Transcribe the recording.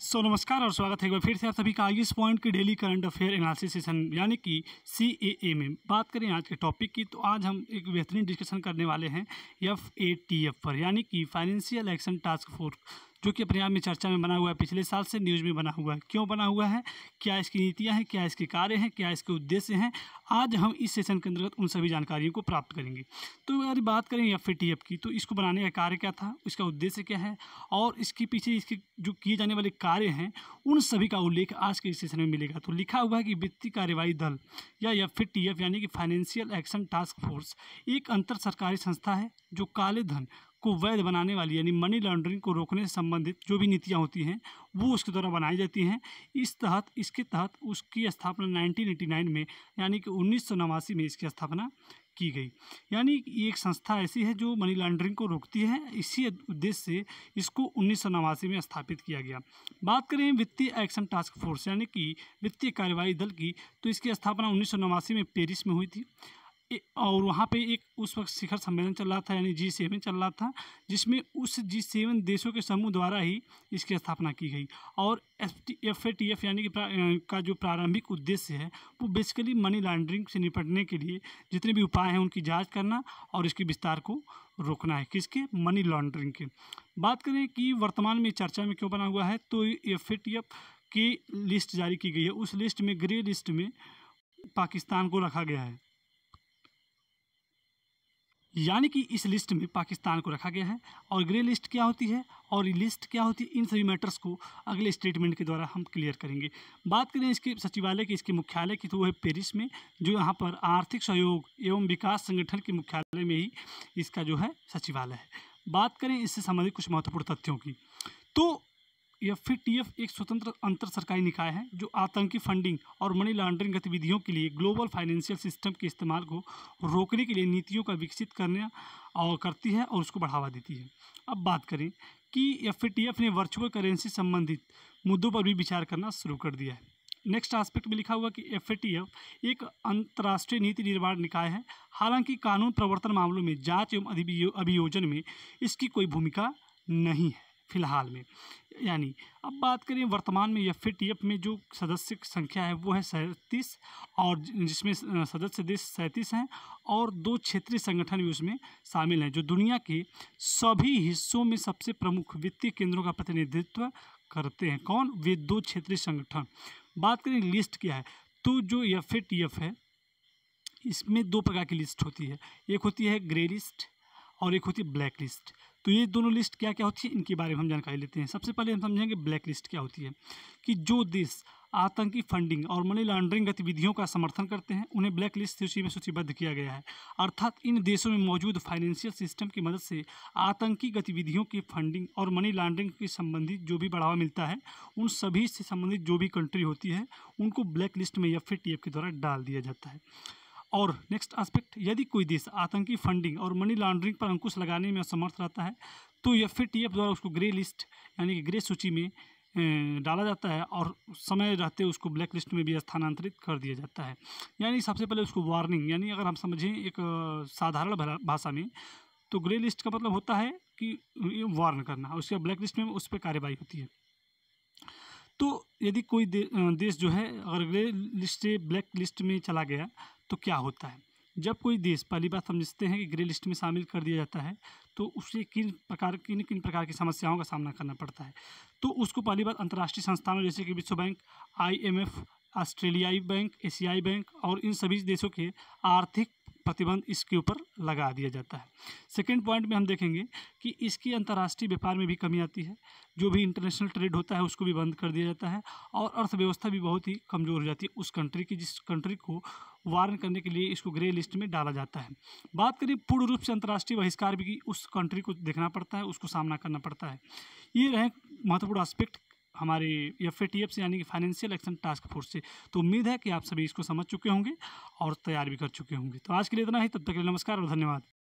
सो so, नमस्कार और स्वागत है एक बार फिर से आप सभी का आई एस पॉइंट की daily current affair analysis session यानी कि सी ए ए में बात करें आज के टॉपिक की तो आज हम एक बेहतरीन डिस्कशन करने वाले हैं एफ ए टी एफ पर यानी कि फाइनेंशियल एक्शन टास्क फोर्स जो कि अपने आप में चर्चा में बना हुआ है पिछले साल से न्यूज़ में बना हुआ है क्यों बना हुआ है क्या इसकी नीतियाँ हैं क्या इसके कार्य हैं क्या इसके उद्देश्य हैं आज हम इस सेशन के अंतर्गत उन सभी जानकारियों को प्राप्त करेंगे तो अगर बात करें एफ की तो इसको बनाने का कार्य क्या था इसका उद्देश्य क्या है और इसके पीछे इसके जो किए जाने वाले कार्य हैं उन सभी का उल्लेख आज के इस सेशन में मिलेगा तो लिखा हुआ है कि वित्तीय कार्यवाही दल या एफ यानी कि फाइनेंशियल एक्शन टास्क फोर्स एक अंतर सरकारी संस्था है जो काले धन को वैध बनाने वाली यानी मनी लॉन्ड्रिंग को रोकने से संबंधित जो भी नीतियाँ होती हैं वो उसके द्वारा बनाई जाती हैं इस तहत इसके तहत उसकी स्थापना 1989 में यानी कि उन्नीस में इसकी स्थापना की गई यानी एक संस्था ऐसी है जो मनी लॉन्ड्रिंग को रोकती है इसी उद्देश्य से इसको उन्नीस में स्थापित किया गया बात करें वित्तीय एक्शन टास्क फोर्स यानी कि वित्तीय कार्यवाही दल की तो इसकी स्थापना उन्नीस में पेरिस में हुई थी और वहाँ पे एक उस वक्त शिखर सम्मेलन चल रहा था यानी जी सेवन चल रहा था जिसमें उस जी सेवन देशों के समूह द्वारा ही इसकी स्थापना की गई और एफ ए टी एफ यानी कि का जो प्रारंभिक उद्देश्य है वो बेसिकली मनी लॉन्ड्रिंग से निपटने के लिए जितने भी उपाय हैं उनकी जांच करना और इसके विस्तार को रोकना है किसके मनी लॉन्ड्रिंग के बात करें कि वर्तमान में चर्चा में क्यों बना हुआ है तो एफ ए टी एफ की लिस्ट जारी की गई है उस लिस्ट में ग्रे लिस्ट में पाकिस्तान को रखा गया है यानी कि इस लिस्ट में पाकिस्तान को रखा गया है और ग्रे लिस्ट क्या होती है और लिस्ट क्या होती है इन सभी मैटर्स को अगले स्टेटमेंट के द्वारा हम क्लियर करेंगे बात करें इसके सचिवालय की इसके मुख्यालय की तो वो है पेरिस में जो यहाँ पर आर्थिक सहयोग एवं विकास संगठन के मुख्यालय में ही इसका जो है सचिवालय है बात करें इससे संबंधित कुछ महत्वपूर्ण तथ्यों की तो एफ एक स्वतंत्र अंतर सरकारी निकाय है जो आतंकी फंडिंग और मनी लॉन्ड्रिंग गतिविधियों के लिए ग्लोबल फाइनेंशियल सिस्टम के इस्तेमाल को रोकने के लिए नीतियों का विकसित करने और करती है और उसको बढ़ावा देती है अब बात करें कि एफ ने वर्चुअल करेंसी संबंधित मुद्दों पर भी विचार करना शुरू कर दिया है नेक्स्ट आस्पेक्ट में लिखा हुआ कि एफ एक अंतर्राष्ट्रीय नीति निर्माण निकाय है हालांकि कानून प्रवर्तन मामलों में जांच एवं अभियोजन में इसकी कोई भूमिका नहीं है फिलहाल में यानी अब बात करें वर्तमान में एफ में जो सदस्य की संख्या है वो है सैंतीस और जिसमें सदस्य देश सैंतीस हैं और दो क्षेत्रीय संगठन भी उसमें शामिल हैं जो दुनिया के सभी हिस्सों में सबसे प्रमुख वित्तीय केंद्रों का प्रतिनिधित्व करते हैं कौन वे दो क्षेत्रीय संगठन बात करें लिस्ट क्या है तो जो ए टी एफ है इसमें दो प्रकार की लिस्ट होती है एक होती है ग्रे लिस्ट और एक होती है ब्लैक लिस्ट तो ये दोनों लिस्ट क्या क्या होती है इनके बारे में हम जानकारी लेते हैं सबसे पहले हम समझेंगे ब्लैक लिस्ट क्या होती है कि जो देश आतंकी फंडिंग और मनी लॉन्ड्रिंग गतिविधियों का समर्थन करते हैं उन्हें ब्लैक लिस्ट सूची में सूचीबद्ध किया गया है अर्थात इन देशों में मौजूद फाइनेंशियल सिस्टम की मदद से आतंकी गतिविधियों की फंडिंग और मनी लॉन्ड्रिंग के संबंधित जो भी बढ़ावा मिलता है उन सभी से संबंधित जो भी कंट्री होती है उनको ब्लैक लिस्ट में या फिर टी के द्वारा डाल दिया जाता है और नेक्स्ट एस्पेक्ट यदि कोई देश आतंकी फंडिंग और मनी लॉन्ड्रिंग पर अंकुश लगाने में असमर्थ रहता है तो या फिर टी द्वारा उसको ग्रे लिस्ट यानी कि ग्रे सूची में डाला जाता है और समय रहते उसको ब्लैक लिस्ट में भी स्थानांतरित कर दिया जाता है यानी सबसे पहले उसको वार्निंग यानी अगर हम समझें एक साधारण भाषा में तो ग्रे लिस्ट का मतलब होता है कि वार्न करना उसके ब्लैक लिस्ट में उस पर कार्रवाई होती है तो यदि कोई दे, देश जो है अगर ग्रे लिस्ट से ब्लैक लिस्ट में चला गया तो क्या होता है जब कोई देश पहली बात तो समझते हैं कि ग्रे लिस्ट में शामिल कर दिया जाता है तो उसे किन प्रकार किन किन प्रकार की समस्याओं का सामना करना पड़ता है तो उसको पहली बात अंतर्राष्ट्रीय संस्थानों जैसे कि विश्व बैंक आईएमएफ ऑस्ट्रेलियाई बैंक एशियाई बैंक और इन सभी देशों के आर्थिक प्रतिबंध इसके ऊपर लगा दिया जाता है सेकेंड पॉइंट में हम देखेंगे कि इसकी अंतर्राष्ट्रीय व्यापार में भी कमी आती है जो भी इंटरनेशनल ट्रेड होता है उसको भी बंद कर दिया जाता है और अर्थव्यवस्था भी बहुत ही कमज़ोर हो जाती है उस कंट्री की जिस कंट्री को वारन करने के लिए इसको ग्रे लिस्ट में डाला जाता है बात करें पूर्ण रूप से अंतर्राष्ट्रीय बहिष्कार भी की उस कंट्री को देखना पड़ता है उसको सामना करना पड़ता है ये रहे महत्वपूर्ण आस्पेक्ट हमारे एफ से यानी कि फाइनेंशियल एक्शन टास्क फोर्स से तो उम्मीद है कि आप सभी इसको समझ चुके होंगे और तैयार भी कर चुके होंगे तो आज के लिए इतना ही तब तक के लिए नमस्कार और धन्यवाद